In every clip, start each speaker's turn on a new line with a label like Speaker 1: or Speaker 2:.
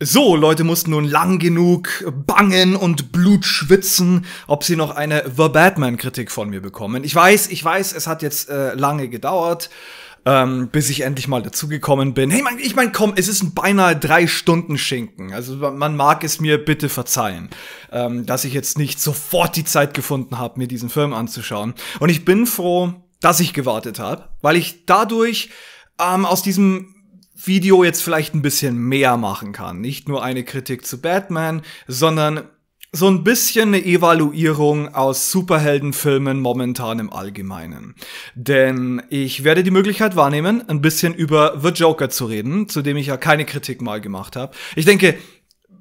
Speaker 1: So, Leute mussten nun lang genug bangen und Blut schwitzen, ob sie noch eine The Batman-Kritik von mir bekommen. Ich weiß, ich weiß, es hat jetzt äh, lange gedauert, ähm, bis ich endlich mal dazugekommen bin. Hey, man, ich meine, komm, es ist ein beinahe drei Stunden Schinken. Also man mag es mir bitte verzeihen, ähm, dass ich jetzt nicht sofort die Zeit gefunden habe, mir diesen Film anzuschauen. Und ich bin froh, dass ich gewartet habe, weil ich dadurch ähm, aus diesem Video jetzt vielleicht ein bisschen mehr machen kann. Nicht nur eine Kritik zu Batman, sondern so ein bisschen eine Evaluierung aus Superheldenfilmen momentan im Allgemeinen. Denn ich werde die Möglichkeit wahrnehmen, ein bisschen über The Joker zu reden, zu dem ich ja keine Kritik mal gemacht habe. Ich denke,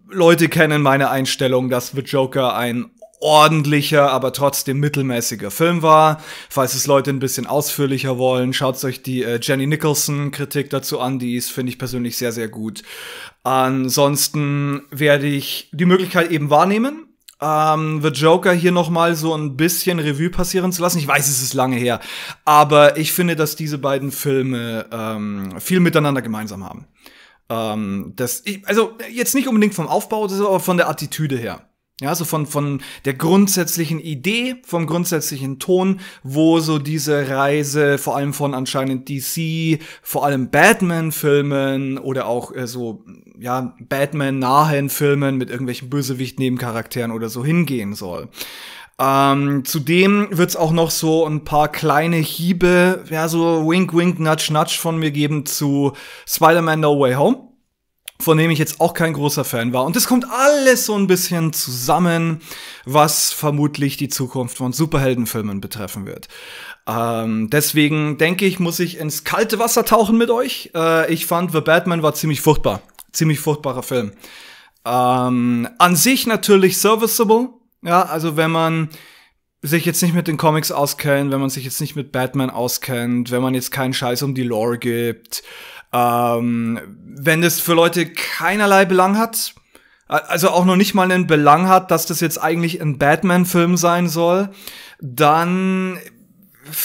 Speaker 1: Leute kennen meine Einstellung, dass The Joker ein ordentlicher, aber trotzdem mittelmäßiger Film war. Falls es Leute ein bisschen ausführlicher wollen, schaut euch die äh, Jenny Nicholson-Kritik dazu an. Die ist, finde ich persönlich, sehr, sehr gut. Ansonsten werde ich die Möglichkeit eben wahrnehmen, ähm, The Joker hier nochmal so ein bisschen Revue passieren zu lassen. Ich weiß, es ist lange her, aber ich finde, dass diese beiden Filme ähm, viel miteinander gemeinsam haben. Ähm, das, ich, also jetzt nicht unbedingt vom Aufbau, aber von der Attitüde her. Ja, so von, von der grundsätzlichen Idee, vom grundsätzlichen Ton, wo so diese Reise vor allem von anscheinend DC, vor allem Batman-Filmen oder auch äh, so, ja, Batman-nahen Filmen mit irgendwelchen Bösewicht-Nebencharakteren oder so hingehen soll. Ähm, zudem wird's auch noch so ein paar kleine Hiebe, ja, so wink, wink, nudge, nudge von mir geben zu Spider-Man No Way Home von dem ich jetzt auch kein großer Fan war. Und das kommt alles so ein bisschen zusammen, was vermutlich die Zukunft von Superheldenfilmen betreffen wird. Ähm, deswegen denke ich, muss ich ins kalte Wasser tauchen mit euch. Äh, ich fand The Batman war ziemlich furchtbar. Ziemlich furchtbarer Film. Ähm, an sich natürlich serviceable. Ja, also wenn man sich jetzt nicht mit den Comics auskennt, wenn man sich jetzt nicht mit Batman auskennt, wenn man jetzt keinen Scheiß um die Lore gibt, ähm, wenn es für Leute keinerlei Belang hat, also auch noch nicht mal einen Belang hat, dass das jetzt eigentlich ein Batman-Film sein soll, dann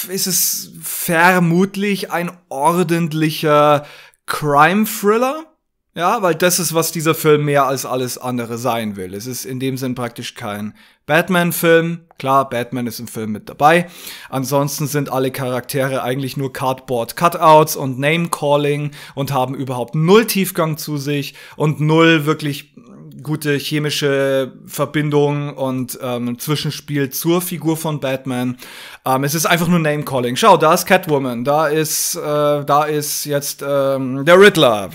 Speaker 1: ist es vermutlich ein ordentlicher Crime-Thriller ja, weil das ist, was dieser Film mehr als alles andere sein will. Es ist in dem Sinn praktisch kein Batman-Film. Klar, Batman ist im Film mit dabei. Ansonsten sind alle Charaktere eigentlich nur Cardboard-Cutouts und Name-Calling und haben überhaupt null Tiefgang zu sich und null wirklich gute chemische Verbindung und ähm, Zwischenspiel zur Figur von Batman. Ähm, es ist einfach nur Name-Calling. Schau, da ist Catwoman, da ist, äh, da ist jetzt ähm, der Riddler.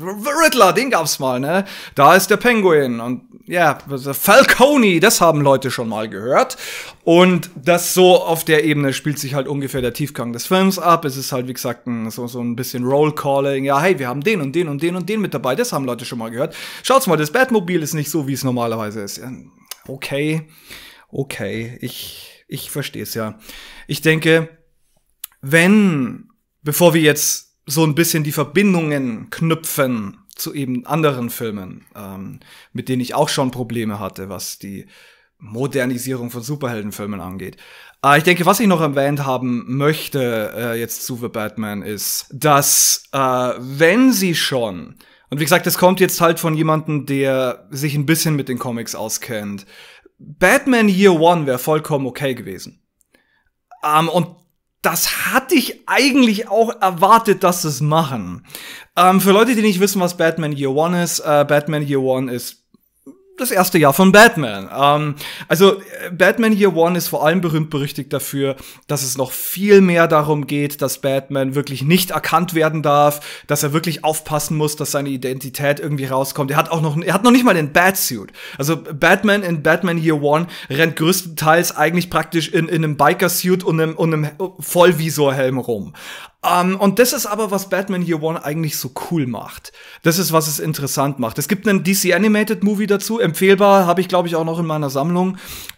Speaker 1: R Riddler, den gab's mal, ne? Da ist der Penguin und ja, yeah, also Falcone, das haben Leute schon mal gehört. Und das so auf der Ebene spielt sich halt ungefähr der Tiefgang des Films ab. Es ist halt, wie gesagt, so, so ein bisschen Rollcalling. Ja, hey, wir haben den und den und den und den mit dabei. Das haben Leute schon mal gehört. Schaut's mal, das Batmobil ist nicht so, wie es normalerweise ist. Okay, okay, ich, ich versteh's ja. Ich denke, wenn, bevor wir jetzt so ein bisschen die Verbindungen knüpfen zu eben anderen Filmen, ähm, mit denen ich auch schon Probleme hatte, was die Modernisierung von Superheldenfilmen angeht. Äh, ich denke, was ich noch erwähnt haben möchte äh, jetzt zu The Batman ist, dass äh, wenn sie schon und wie gesagt, das kommt jetzt halt von jemandem, der sich ein bisschen mit den Comics auskennt. Batman Year One wäre vollkommen okay gewesen. Ähm, und das hatte ich eigentlich auch erwartet, dass sie es machen. Ähm, für Leute, die nicht wissen, was Batman Year One ist, äh, Batman Year One ist das erste Jahr von Batman. Ähm, also äh, Batman Year One ist vor allem berühmt berüchtigt dafür, dass es noch viel mehr darum geht, dass Batman wirklich nicht erkannt werden darf, dass er wirklich aufpassen muss, dass seine Identität irgendwie rauskommt. Er hat auch noch, er hat noch nicht mal den Batsuit. Also Batman in Batman Year One rennt größtenteils eigentlich praktisch in, in einem Bikersuit und einem, und einem Vollvisorhelm rum. Um, ähm, und das ist aber, was Batman Year One eigentlich so cool macht. Das ist, was es interessant macht. Es gibt einen DC Animated Movie dazu, empfehlbar, habe ich glaube ich auch noch in meiner Sammlung.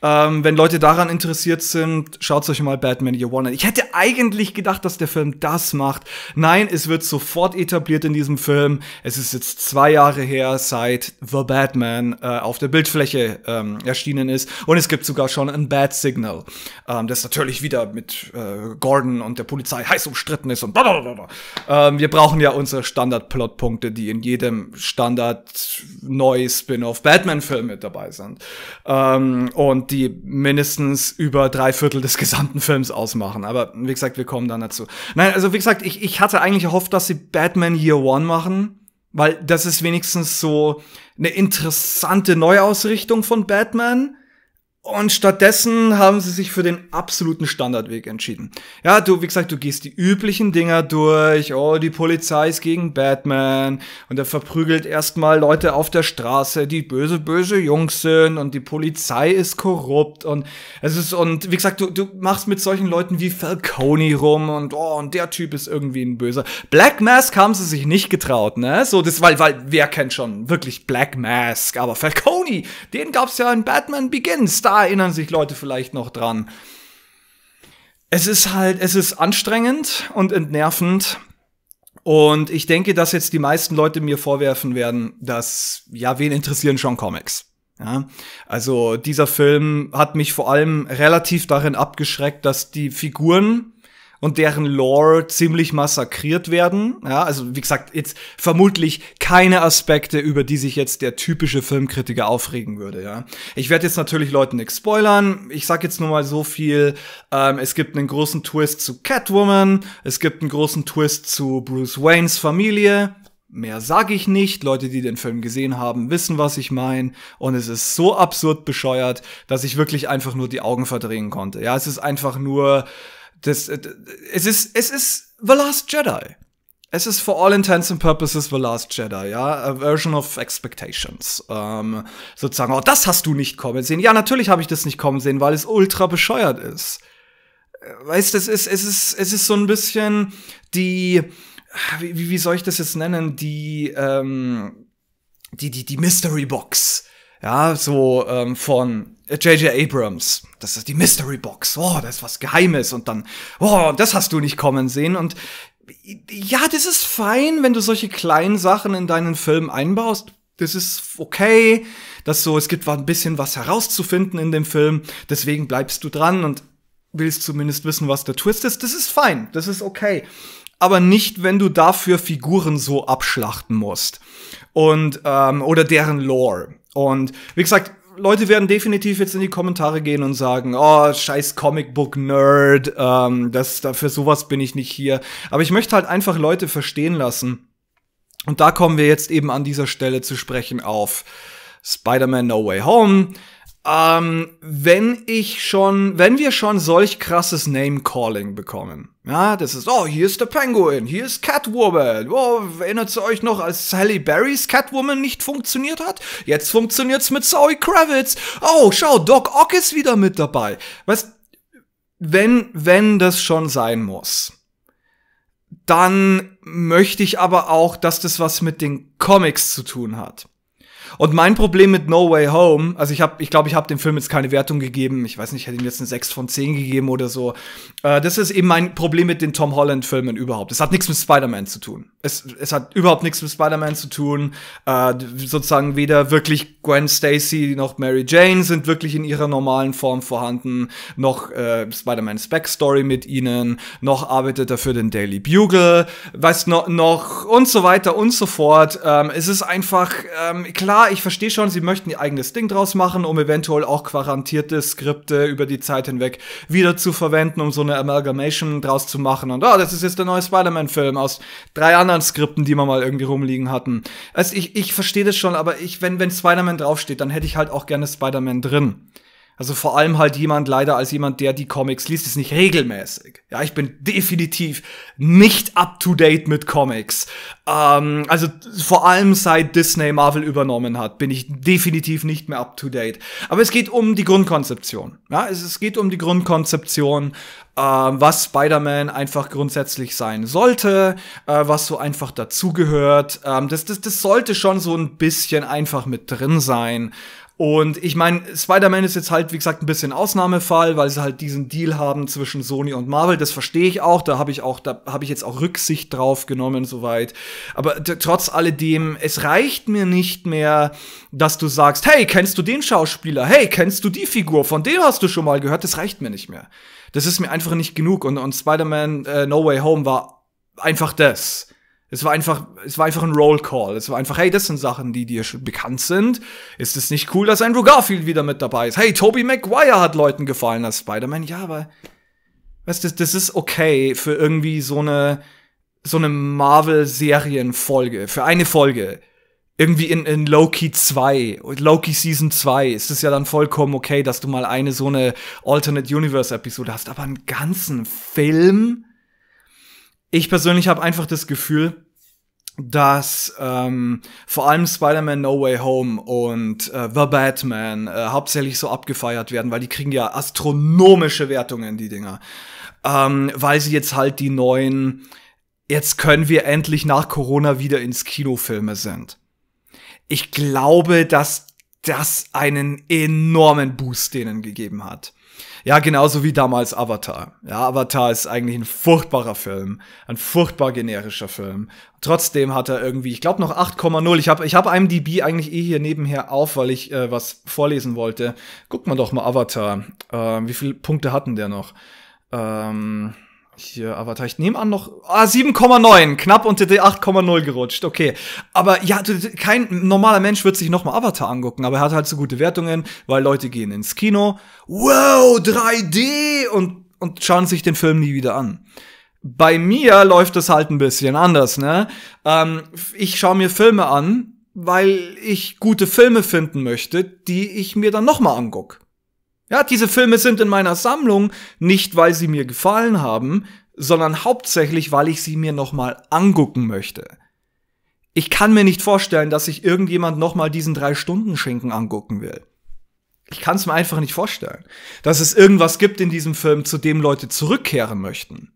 Speaker 1: Um, ähm, wenn Leute daran interessiert sind, schaut euch mal Batman Year One an. Ich hätte eigentlich gedacht, dass der Film das macht. Nein, es wird sofort etabliert in diesem Film. Es ist jetzt zwei Jahre her, seit The Batman äh, auf der Bildfläche ähm, erschienen ist. Und es gibt sogar schon ein Bad Signal. Ähm, das natürlich wieder mit äh, Gordon und der Polizei heiß umstritten Verhalten ist und da, da, da, da. Ähm, wir brauchen ja unsere Standard-Plotpunkte, die in jedem Standard neu Spin-off Batman-Film mit dabei sind. Ähm, und die mindestens über drei Viertel des gesamten Films ausmachen. Aber wie gesagt, wir kommen dann dazu. Nein, also wie gesagt, ich, ich hatte eigentlich gehofft, dass sie Batman Year One machen, weil das ist wenigstens so eine interessante Neuausrichtung von Batman und stattdessen haben sie sich für den absoluten Standardweg entschieden. Ja, du, wie gesagt, du gehst die üblichen Dinger durch. Oh, die Polizei ist gegen Batman. Und er verprügelt erstmal Leute auf der Straße, die böse, böse Jungs sind. Und die Polizei ist korrupt. Und es ist, und wie gesagt, du, du machst mit solchen Leuten wie Falcone rum. Und, oh, und der Typ ist irgendwie ein Böser. Black Mask haben sie sich nicht getraut, ne? So, das, weil, weil, wer kennt schon wirklich Black Mask? Aber Falcone, den gab's ja in Batman Begins. Da da erinnern sich Leute vielleicht noch dran. Es ist halt, es ist anstrengend und entnervend. Und ich denke, dass jetzt die meisten Leute mir vorwerfen werden, dass, ja, wen interessieren schon Comics? Ja, also dieser Film hat mich vor allem relativ darin abgeschreckt, dass die Figuren und deren Lore ziemlich massakriert werden. Ja, also wie gesagt, jetzt vermutlich keine Aspekte, über die sich jetzt der typische Filmkritiker aufregen würde. Ja, ich werde jetzt natürlich Leuten nichts spoilern. Ich sag jetzt nur mal so viel: ähm, Es gibt einen großen Twist zu Catwoman, es gibt einen großen Twist zu Bruce Waynes Familie. Mehr sage ich nicht. Leute, die den Film gesehen haben, wissen, was ich meine. Und es ist so absurd bescheuert, dass ich wirklich einfach nur die Augen verdrehen konnte. Ja, es ist einfach nur das, äh, es ist, es ist The Last Jedi. Es ist for all intents and purposes The Last Jedi, ja. A version of expectations. Ähm, sozusagen, oh, das hast du nicht kommen sehen. Ja, natürlich habe ich das nicht kommen sehen, weil es ultra bescheuert ist. Äh, weißt, es ist, es ist, es ist so ein bisschen die, wie, wie soll ich das jetzt nennen? Die, ähm, die, die, die Mystery Box. Ja, so ähm, von J.J. Äh, Abrams, das ist die Mystery Box, oh, das ist was Geheimes und dann, oh, das hast du nicht kommen sehen und ja, das ist fein, wenn du solche kleinen Sachen in deinen Film einbaust. Das ist okay, dass so, es gibt ein bisschen was herauszufinden in dem Film, deswegen bleibst du dran und willst zumindest wissen, was der Twist ist. Das ist fein, das ist okay. Aber nicht, wenn du dafür Figuren so abschlachten musst. Und, ähm, oder deren Lore. Und wie gesagt, Leute werden definitiv jetzt in die Kommentare gehen und sagen, oh, scheiß Comicbook-Nerd, ähm, das, dafür sowas bin ich nicht hier. Aber ich möchte halt einfach Leute verstehen lassen. Und da kommen wir jetzt eben an dieser Stelle zu sprechen auf Spider-Man No Way Home, ähm, wenn ich schon, wenn wir schon solch krasses Name-Calling bekommen, ja, das ist, oh, hier ist der Penguin, hier ist Catwoman, oh, erinnert ihr euch noch, als Sally Berrys Catwoman nicht funktioniert hat? Jetzt funktioniert's mit Zoe Kravitz, oh, schau, Doc Ock ist wieder mit dabei. Was, wenn, wenn das schon sein muss, dann möchte ich aber auch, dass das was mit den Comics zu tun hat. Und mein Problem mit No Way Home, also ich habe, ich glaube, ich habe dem Film jetzt keine Wertung gegeben. Ich weiß nicht, ich hätte ihm jetzt eine 6 von 10 gegeben oder so. Äh, das ist eben mein Problem mit den Tom Holland-Filmen überhaupt. Es hat nichts mit Spider-Man zu tun. Es, es hat überhaupt nichts mit Spider-Man zu tun. Äh, sozusagen weder wirklich Gwen Stacy noch Mary Jane sind wirklich in ihrer normalen Form vorhanden, noch äh, Spider-Mans Backstory mit ihnen, noch arbeitet er für den Daily Bugle, Weißt noch, noch und so weiter und so fort. Ähm, es ist einfach ähm, klar, klar, ich verstehe schon, sie möchten ihr eigenes Ding draus machen, um eventuell auch quarantierte Skripte über die Zeit hinweg wieder zu verwenden, um so eine Amalgamation draus zu machen. Und oh, das ist jetzt der neue Spider-Man-Film aus drei anderen Skripten, die wir mal irgendwie rumliegen hatten. Also ich, ich verstehe das schon, aber ich, wenn, wenn Spider-Man draufsteht, dann hätte ich halt auch gerne Spider-Man drin. Also vor allem halt jemand leider als jemand, der die Comics liest, ist nicht regelmäßig. Ja, ich bin definitiv nicht up to date mit Comics. Ähm, also vor allem seit Disney Marvel übernommen hat, bin ich definitiv nicht mehr up to date. Aber es geht um die Grundkonzeption. Ja, es, es geht um die Grundkonzeption, äh, was Spider-Man einfach grundsätzlich sein sollte, äh, was so einfach dazugehört. Ähm, das, das, das sollte schon so ein bisschen einfach mit drin sein. Und ich meine, Spider-Man ist jetzt halt, wie gesagt, ein bisschen Ausnahmefall, weil sie halt diesen Deal haben zwischen Sony und Marvel. Das verstehe ich auch. Da habe ich auch, da habe ich jetzt auch Rücksicht drauf genommen, soweit. Aber trotz alledem, es reicht mir nicht mehr, dass du sagst, hey, kennst du den Schauspieler? Hey, kennst du die Figur? Von dem hast du schon mal gehört. Das reicht mir nicht mehr. Das ist mir einfach nicht genug. Und, und Spider-Man äh, No Way Home war einfach das. Es war einfach, es war einfach ein Rollcall. Es war einfach, hey, das sind Sachen, die dir schon bekannt sind. Ist es nicht cool, dass Andrew Garfield wieder mit dabei ist? Hey, Tobey Maguire hat Leuten gefallen als Spider-Man. Ja, aber, weißt du, das ist okay für irgendwie so eine, so eine Marvel-Serienfolge, für eine Folge. Irgendwie in, in Loki 2, Loki Season 2 ist es ja dann vollkommen okay, dass du mal eine so eine Alternate Universe Episode hast, aber einen ganzen Film? ich persönlich habe einfach das Gefühl, dass ähm, vor allem Spider-Man No Way Home und äh, The Batman äh, hauptsächlich so abgefeiert werden, weil die kriegen ja astronomische Wertungen, die Dinger. Ähm, weil sie jetzt halt die neuen, jetzt können wir endlich nach Corona wieder ins Kinofilme sind. Ich glaube, dass das einen enormen Boost denen gegeben hat. Ja, genauso wie damals Avatar. Ja, Avatar ist eigentlich ein furchtbarer Film, ein furchtbar generischer Film. Trotzdem hat er irgendwie, ich glaube noch 8,0. Ich habe ich hab IMDb eigentlich eh hier nebenher auf, weil ich äh, was vorlesen wollte. Guckt mal doch mal Avatar. Äh, wie viele Punkte hatten der noch? Ähm hier, Avatar. Ich nehme an noch. Ah, 7,9. Knapp unter die 8,0 gerutscht. Okay. Aber ja, kein normaler Mensch wird sich nochmal Avatar angucken, aber er hat halt so gute Wertungen, weil Leute gehen ins Kino. Wow, 3D! Und, und schauen sich den Film nie wieder an. Bei mir läuft das halt ein bisschen anders, ne? Ähm, ich schaue mir Filme an, weil ich gute Filme finden möchte, die ich mir dann nochmal anguck. Ja, diese Filme sind in meiner Sammlung nicht, weil sie mir gefallen haben, sondern hauptsächlich, weil ich sie mir nochmal angucken möchte. Ich kann mir nicht vorstellen, dass sich irgendjemand nochmal diesen Drei-Stunden-Schinken angucken will. Ich kann es mir einfach nicht vorstellen, dass es irgendwas gibt in diesem Film, zu dem Leute zurückkehren möchten.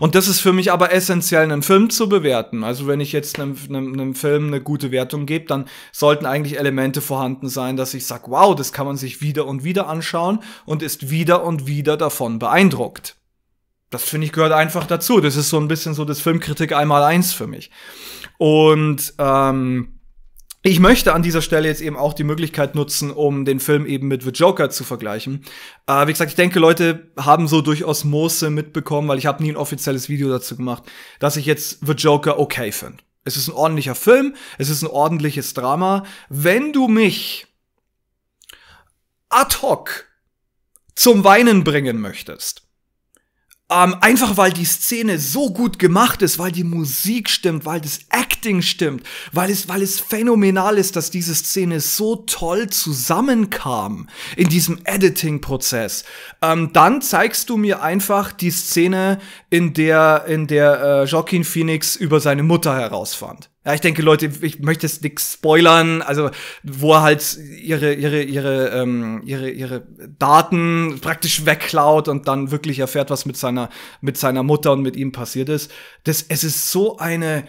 Speaker 1: Und das ist für mich aber essentiell, einen Film zu bewerten. Also wenn ich jetzt einem, einem, einem Film eine gute Wertung gebe, dann sollten eigentlich Elemente vorhanden sein, dass ich sage, wow, das kann man sich wieder und wieder anschauen und ist wieder und wieder davon beeindruckt. Das finde ich gehört einfach dazu. Das ist so ein bisschen so das Filmkritik einmal eins für mich. Und ähm, ich möchte an dieser Stelle jetzt eben auch die Möglichkeit nutzen, um den Film eben mit The Joker zu vergleichen. Äh, wie gesagt, ich denke, Leute haben so durch Osmose mitbekommen, weil ich habe nie ein offizielles Video dazu gemacht, dass ich jetzt The Joker okay finde. Es ist ein ordentlicher Film, es ist ein ordentliches Drama. Wenn du mich ad hoc zum Weinen bringen möchtest, ähm, einfach weil die Szene so gut gemacht ist, weil die Musik stimmt, weil das Acting stimmt, weil es, weil es phänomenal ist, dass diese Szene so toll zusammenkam in diesem Editing-Prozess. Ähm, dann zeigst du mir einfach die Szene, in der, in der äh, Joaquin Phoenix über seine Mutter herausfand. Ja, ich denke, Leute, ich möchte jetzt nix spoilern, also wo er halt ihre, ihre, ihre, ähm, ihre, ihre Daten praktisch wegklaut und dann wirklich erfährt, was mit seiner, mit seiner Mutter und mit ihm passiert ist. Das, es ist so eine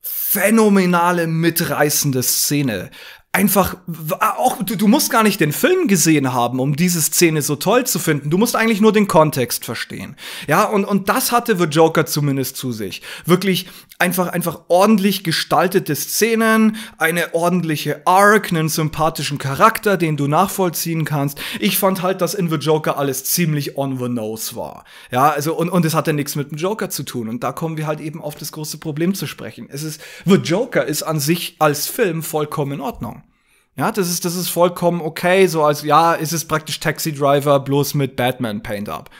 Speaker 1: phänomenale, mitreißende Szene einfach ah, auch du, du musst gar nicht den Film gesehen haben, um diese Szene so toll zu finden. Du musst eigentlich nur den Kontext verstehen. Ja, und und das hatte The Joker zumindest zu sich. Wirklich einfach einfach ordentlich gestaltete Szenen, eine ordentliche Arc, einen sympathischen Charakter, den du nachvollziehen kannst. Ich fand halt, dass in The Joker alles ziemlich on the nose war. Ja, also und und es hatte nichts mit dem Joker zu tun und da kommen wir halt eben auf das große Problem zu sprechen. Es ist The Joker ist an sich als Film vollkommen in Ordnung. Ja, das ist, das ist vollkommen okay. So als, ja, ist es praktisch Taxi Driver bloß mit Batman Paint Up.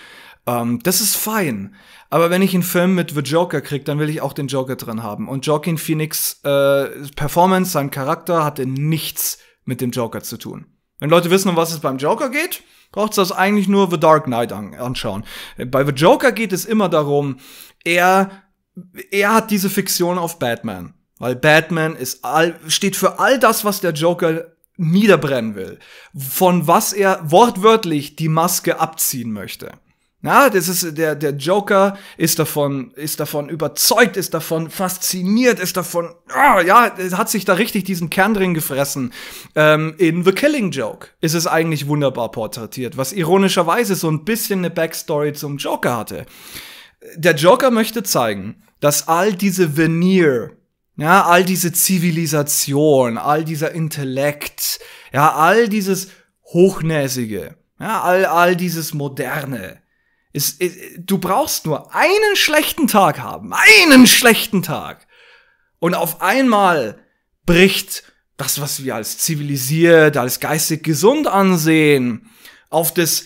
Speaker 1: Ähm, das ist fein. Aber wenn ich einen Film mit The Joker kriege, dann will ich auch den Joker drin haben. Und Joaquin Phoenix äh, Performance, sein Charakter, hatte nichts mit dem Joker zu tun. Wenn Leute wissen, um was es beim Joker geht, braucht es das eigentlich nur The Dark Knight an anschauen. Bei The Joker geht es immer darum, er, er hat diese Fiktion auf Batman. Weil Batman ist all, steht für all das, was der Joker niederbrennen will. Von was er wortwörtlich die Maske abziehen möchte. Na, das ist der, der Joker ist davon, ist davon überzeugt, ist davon fasziniert, ist davon, oh, ja, hat sich da richtig diesen Kern drin gefressen. Ähm, in The Killing Joke ist es eigentlich wunderbar porträtiert, was ironischerweise so ein bisschen eine Backstory zum Joker hatte. Der Joker möchte zeigen, dass all diese Veneer, ja, all diese Zivilisation, all dieser Intellekt, ja, all dieses Hochnäsige, ja, all, all dieses Moderne. Ist, ist, du brauchst nur einen schlechten Tag haben, einen schlechten Tag. Und auf einmal bricht das, was wir als zivilisiert, als geistig gesund ansehen, auf das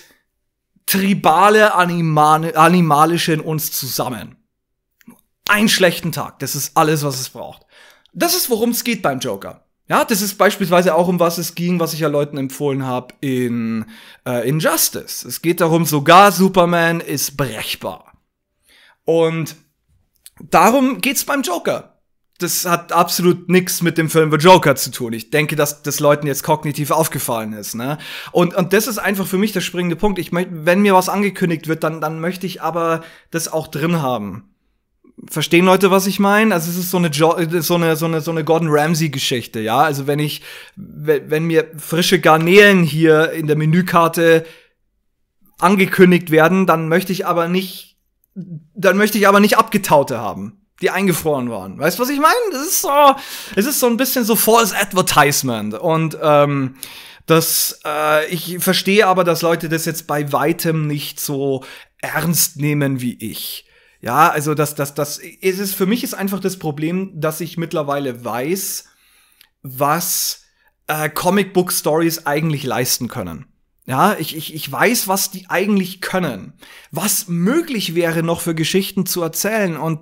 Speaker 1: tribale Animal Animalische in uns zusammen einen schlechten Tag. Das ist alles, was es braucht. Das ist, worum es geht beim Joker. Ja, das ist beispielsweise auch um was es ging, was ich ja Leuten empfohlen habe in äh, Injustice. Es geht darum, sogar Superman ist brechbar. Und darum geht's beim Joker. Das hat absolut nichts mit dem Film The Joker zu tun. Ich denke, dass das Leuten jetzt kognitiv aufgefallen ist. Ne? Und, und das ist einfach für mich der springende Punkt. Ich möchte, wenn mir was angekündigt wird, dann, dann möchte ich aber das auch drin haben verstehen Leute, was ich meine? Also es ist so eine, jo so eine, so eine, so eine Gordon Ramsay-Geschichte, ja. Also wenn ich, wenn mir frische Garnelen hier in der Menükarte angekündigt werden, dann möchte ich aber nicht, dann möchte ich aber nicht abgetaute haben, die eingefroren waren. Weißt du, was ich meine? Das ist so, es ist so ein bisschen so false advertisement und ähm, das, äh, ich verstehe aber, dass Leute das jetzt bei weitem nicht so ernst nehmen wie ich. Ja, also das, das, das ist es, für mich ist einfach das Problem, dass ich mittlerweile weiß, was äh, Comic Book Stories eigentlich leisten können. Ja, ich, ich, ich weiß, was die eigentlich können. Was möglich wäre noch für Geschichten zu erzählen und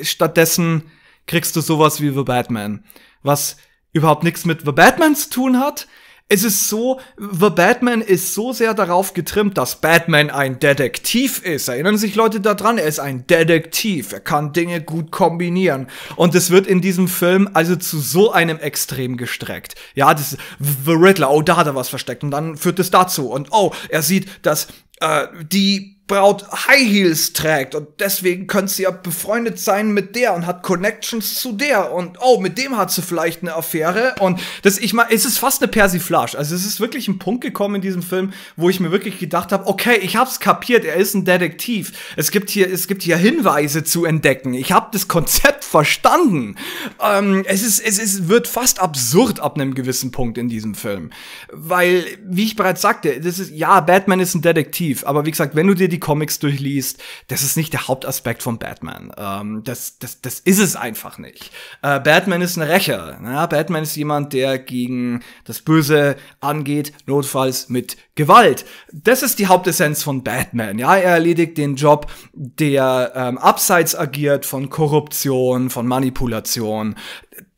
Speaker 1: stattdessen kriegst du sowas wie The Batman, was überhaupt nichts mit The Batman zu tun hat, es ist so, The Batman ist so sehr darauf getrimmt, dass Batman ein Detektiv ist. Erinnern sich Leute daran? Er ist ein Detektiv. Er kann Dinge gut kombinieren. Und es wird in diesem Film also zu so einem Extrem gestreckt. Ja, das ist The Riddler. Oh, da hat er was versteckt. Und dann führt es dazu. Und oh, er sieht, dass äh, die Braut High Heels trägt und deswegen könnte sie ja befreundet sein mit der und hat Connections zu der und oh, mit dem hat sie vielleicht eine Affäre und das, ich meine, es ist fast eine Persiflage. Also es ist wirklich ein Punkt gekommen in diesem Film, wo ich mir wirklich gedacht habe, okay, ich hab's kapiert, er ist ein Detektiv. Es gibt hier, es gibt hier Hinweise zu entdecken. Ich hab das Konzept verstanden. Ähm, es ist, es ist, wird fast absurd ab einem gewissen Punkt in diesem Film. Weil, wie ich bereits sagte, das ist, ja, Batman ist ein Detektiv, aber wie gesagt, wenn du dir die die Comics durchliest, das ist nicht der Hauptaspekt von Batman. Ähm, das, das, das ist es einfach nicht. Äh, Batman ist ein Rächer. Ne? Batman ist jemand, der gegen das Böse angeht, notfalls mit Gewalt. Das ist die Hauptessenz von Batman. Ja, er erledigt den Job, der ähm, abseits agiert von Korruption, von Manipulation.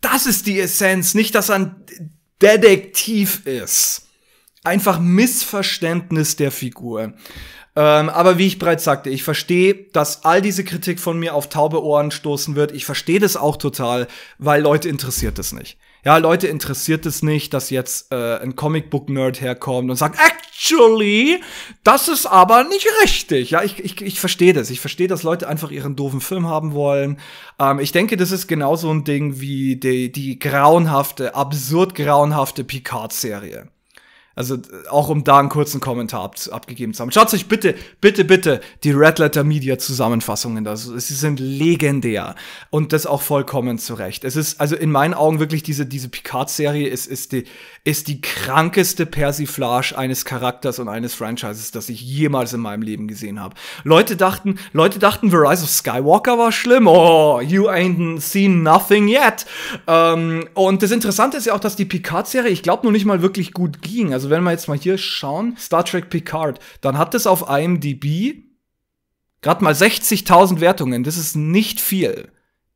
Speaker 1: Das ist die Essenz, nicht dass er ein Detektiv ist. Einfach Missverständnis der Figur. Ähm, aber wie ich bereits sagte, ich verstehe, dass all diese Kritik von mir auf taube Ohren stoßen wird. Ich verstehe das auch total, weil Leute interessiert es nicht. Ja, Leute interessiert es nicht, dass jetzt äh, ein Comicbook-Nerd herkommt und sagt, actually, das ist aber nicht richtig. Ja, ich, ich, ich verstehe das. Ich verstehe, dass Leute einfach ihren doofen Film haben wollen. Ähm, ich denke, das ist genauso ein Ding wie die, die grauenhafte, absurd grauenhafte Picard-Serie. Also auch um da einen kurzen Kommentar ab, abgegeben zu haben. Schaut euch bitte, bitte, bitte die Red Letter Media Zusammenfassungen. da. Also, sie sind legendär und das auch vollkommen zurecht. Es ist also in meinen Augen wirklich diese, diese Picard-Serie ist, ist, die, ist die krankeste Persiflage eines Charakters und eines Franchises, das ich jemals in meinem Leben gesehen habe. Leute dachten, Leute dachten, The Rise of Skywalker war schlimm. Oh, you ain't seen nothing yet. Ähm, und das Interessante ist ja auch, dass die Picard-Serie, ich glaube, noch nicht mal wirklich gut ging. Also also wenn wir jetzt mal hier schauen, Star Trek Picard, dann hat es auf IMDb gerade mal 60.000 Wertungen. Das ist nicht viel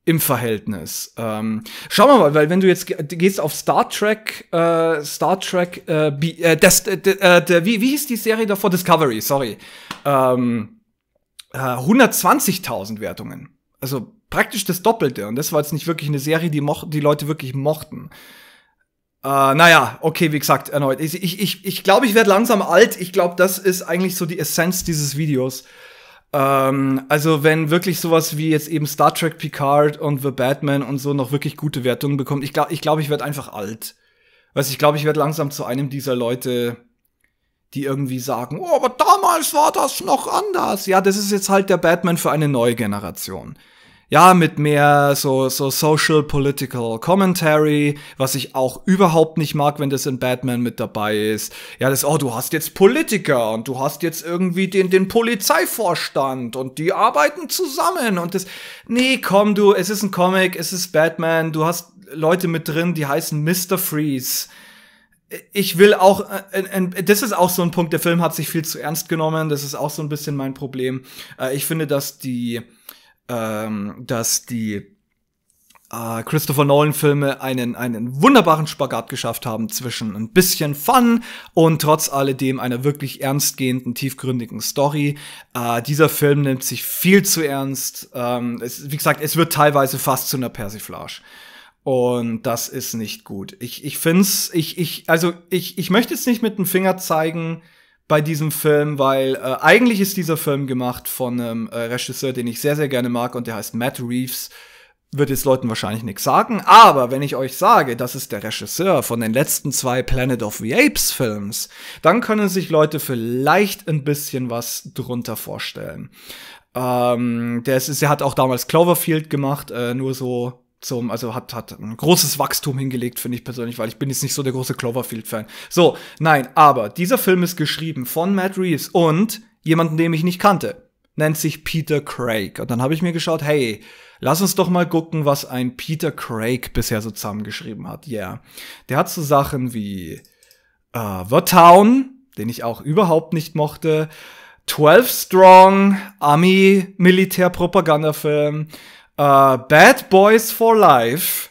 Speaker 1: im Verhältnis. Ähm, schauen wir mal, weil wenn du jetzt gehst auf Star Trek, äh, Star Trek, äh, B, äh, das, äh, äh wie, wie hieß die Serie davor? Discovery, sorry. Ähm, äh, 120.000 Wertungen. Also praktisch das Doppelte. Und das war jetzt nicht wirklich eine Serie, die, moch die Leute wirklich mochten. Äh, naja, okay, wie gesagt, erneut. Ich glaube, ich, ich, ich, glaub, ich werde langsam alt. Ich glaube, das ist eigentlich so die Essenz dieses Videos. Ähm, also, wenn wirklich sowas wie jetzt eben Star Trek Picard und The Batman und so noch wirklich gute Wertungen bekommt, ich glaube, ich, glaub, ich werde einfach alt. Weißt ich glaube, ich werde langsam zu einem dieser Leute, die irgendwie sagen, oh, aber damals war das noch anders. Ja, das ist jetzt halt der Batman für eine neue Generation ja, mit mehr so, so Social Political Commentary, was ich auch überhaupt nicht mag, wenn das in Batman mit dabei ist. Ja, das, oh, du hast jetzt Politiker und du hast jetzt irgendwie den, den Polizeivorstand und die arbeiten zusammen und das, nee, komm du, es ist ein Comic, es ist Batman, du hast Leute mit drin, die heißen Mr. Freeze ich will auch, äh, äh, äh, das ist auch so ein Punkt, der Film hat sich viel zu ernst genommen, das ist auch so ein bisschen mein Problem. ich finde, dass die, ähm, dass die äh, Christopher Nolan-Filme einen, einen wunderbaren Spagat geschafft haben zwischen ein bisschen Fun und trotz alledem einer wirklich ernstgehenden, tiefgründigen Story. Äh, dieser Film nimmt sich viel zu ernst. Ähm, es, wie gesagt, es wird teilweise fast zu einer Persiflage. Und das ist nicht gut. Ich, ich es, ich, ich, also ich, ich möchte es nicht mit dem Finger zeigen, bei diesem Film, weil äh, eigentlich ist dieser Film gemacht von einem äh, Regisseur, den ich sehr, sehr gerne mag und der heißt Matt Reeves. Wird jetzt Leuten wahrscheinlich nichts sagen, aber wenn ich euch sage, das ist der Regisseur von den letzten zwei Planet of the Apes Films, dann können sich Leute vielleicht ein bisschen was drunter vorstellen. Ähm, der, ist, er hat auch damals Cloverfield gemacht, äh, nur so zum, also hat, hat ein großes Wachstum hingelegt, finde ich persönlich, weil ich bin jetzt nicht so der große Cloverfield-Fan. So, nein, aber dieser Film ist geschrieben von Matt Reeves und jemanden, den ich nicht kannte. Nennt sich Peter Craig. Und dann habe ich mir geschaut, hey, lass uns doch mal gucken, was ein Peter Craig bisher so zusammengeschrieben hat. Ja. Yeah. Der hat so Sachen wie äh, The Town, den ich auch überhaupt nicht mochte, 12 Strong, Army Militärpropagandafilm, äh, Bad Boys for Life,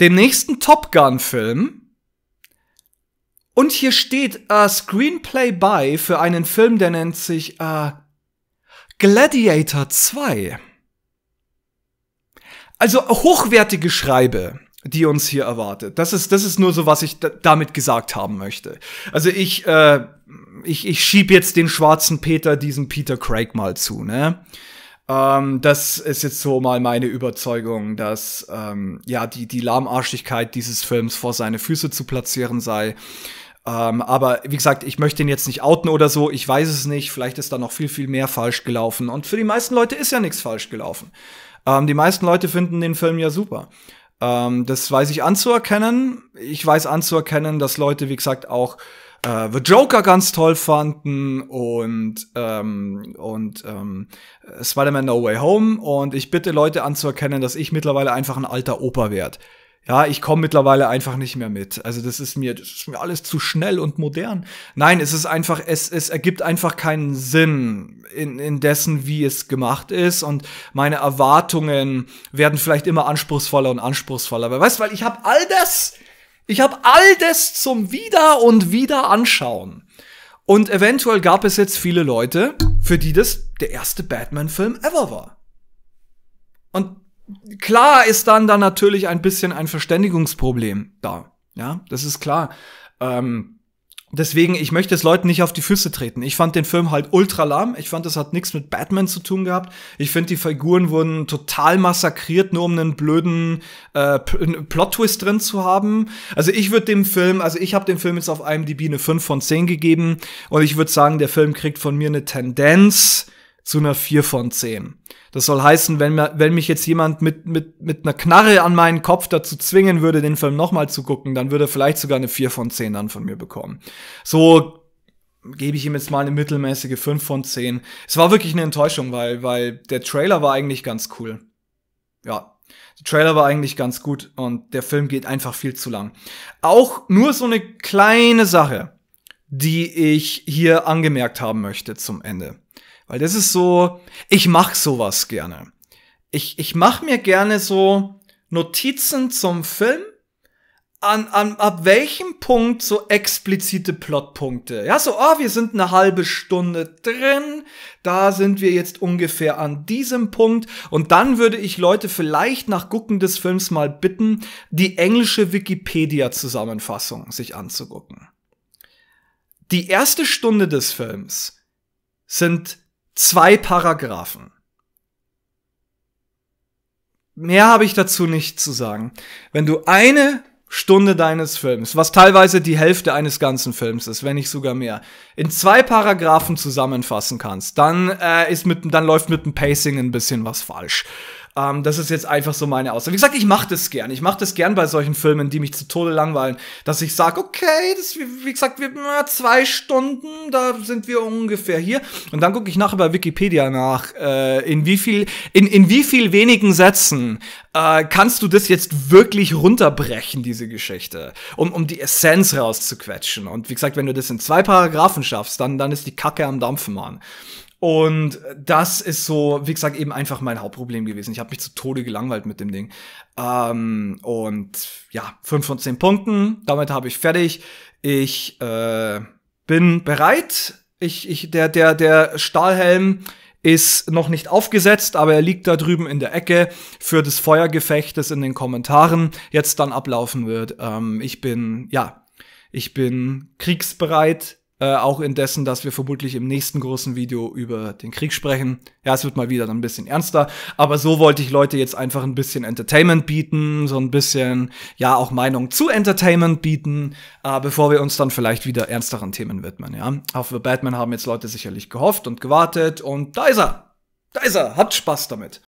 Speaker 1: dem nächsten Top Gun-Film. Und hier steht äh, Screenplay by für einen Film, der nennt sich äh, Gladiator 2. Also hochwertige Schreibe, die uns hier erwartet. Das ist, das ist nur so, was ich damit gesagt haben möchte. Also ich, äh, ich, ich schieb jetzt den schwarzen Peter diesen Peter Craig mal zu, ne? Ähm, das ist jetzt so mal meine Überzeugung, dass ähm, ja die, die Lahmarschigkeit dieses Films vor seine Füße zu platzieren sei. Ähm, aber wie gesagt, ich möchte ihn jetzt nicht outen oder so. Ich weiß es nicht. Vielleicht ist da noch viel, viel mehr falsch gelaufen. Und für die meisten Leute ist ja nichts falsch gelaufen. Ähm, die meisten Leute finden den Film ja super. Ähm, das weiß ich anzuerkennen. Ich weiß anzuerkennen, dass Leute, wie gesagt, auch äh, The Joker ganz toll fanden und, ähm, und ähm, Spider-Man No Way Home. Und ich bitte Leute anzuerkennen, dass ich mittlerweile einfach ein alter Opa werde. Ja, ich komme mittlerweile einfach nicht mehr mit. Also das ist mir, das ist mir alles zu schnell und modern. Nein, es ist einfach, es, es ergibt einfach keinen Sinn in, in dessen, wie es gemacht ist. Und meine Erwartungen werden vielleicht immer anspruchsvoller und anspruchsvoller. Aber weißt du, weil ich habe all das, ich habe all das zum Wieder und Wieder anschauen. Und eventuell gab es jetzt viele Leute, für die das der erste Batman-Film ever war. Und klar ist dann da natürlich ein bisschen ein Verständigungsproblem da. Ja, das ist klar. Ähm, deswegen, ich möchte es Leuten nicht auf die Füße treten. Ich fand den Film halt ultra lahm. Ich fand, das hat nichts mit Batman zu tun gehabt. Ich finde, die Figuren wurden total massakriert, nur um einen blöden äh, Plot-Twist drin zu haben. Also ich würde dem Film, also ich habe dem Film jetzt auf einem die Biene 5 von 10 gegeben und ich würde sagen, der Film kriegt von mir eine Tendenz zu einer 4 von 10. Das soll heißen, wenn, wenn mich jetzt jemand mit, mit, mit einer Knarre an meinen Kopf dazu zwingen würde, den Film nochmal zu gucken, dann würde er vielleicht sogar eine 4 von 10 dann von mir bekommen. So gebe ich ihm jetzt mal eine mittelmäßige 5 von 10. Es war wirklich eine Enttäuschung, weil, weil der Trailer war eigentlich ganz cool. Ja, der Trailer war eigentlich ganz gut und der Film geht einfach viel zu lang. Auch nur so eine kleine Sache, die ich hier angemerkt haben möchte zum Ende. Weil das ist so, ich mache sowas gerne. Ich, ich mache mir gerne so Notizen zum Film, an, an, ab welchem Punkt so explizite Plotpunkte. Ja, so, oh, wir sind eine halbe Stunde drin, da sind wir jetzt ungefähr an diesem Punkt. Und dann würde ich Leute vielleicht nach Gucken des Films mal bitten, die englische Wikipedia-Zusammenfassung sich anzugucken. Die erste Stunde des Films sind zwei Paragraphen. Mehr habe ich dazu nicht zu sagen. Wenn du eine Stunde deines Films, was teilweise die Hälfte eines ganzen Films ist, wenn nicht sogar mehr, in zwei Paragraphen zusammenfassen kannst, dann äh, ist mit, dann läuft mit dem Pacing ein bisschen was falsch. Ähm, das ist jetzt einfach so meine Aussage. Wie gesagt, ich mache das gern. Ich mache das gern bei solchen Filmen, die mich zu Tode langweilen, dass ich sage, okay, das, wie, wie gesagt, wir, zwei Stunden, da sind wir ungefähr hier. Und dann gucke ich nachher bei Wikipedia nach, äh, in wie viel, in, in wie viel wenigen Sätzen äh, kannst du das jetzt wirklich runterbrechen, diese Geschichte, um, um die Essenz rauszuquetschen. Und wie gesagt, wenn du das in zwei Paragraphen schaffst, dann, dann ist die Kacke am Dampfen, Mann. Und das ist so, wie gesagt, eben einfach mein Hauptproblem gewesen. Ich habe mich zu Tode gelangweilt mit dem Ding. Ähm, und ja, 5 von 10 Punkten, damit habe ich fertig. Ich äh, bin bereit. Ich, ich, der, der, der Stahlhelm ist noch nicht aufgesetzt, aber er liegt da drüben in der Ecke für das Feuergefecht, das in den Kommentaren jetzt dann ablaufen wird. Ähm, ich bin, ja, ich bin kriegsbereit äh, auch indessen, dass wir vermutlich im nächsten großen Video über den Krieg sprechen. Ja, es wird mal wieder dann ein bisschen ernster, aber so wollte ich Leute jetzt einfach ein bisschen Entertainment bieten, so ein bisschen, ja, auch Meinung zu Entertainment bieten, äh, bevor wir uns dann vielleicht wieder ernsteren Themen widmen, ja. Auf The Batman haben jetzt Leute sicherlich gehofft und gewartet und da ist er! Da ist er! Habt Spaß damit!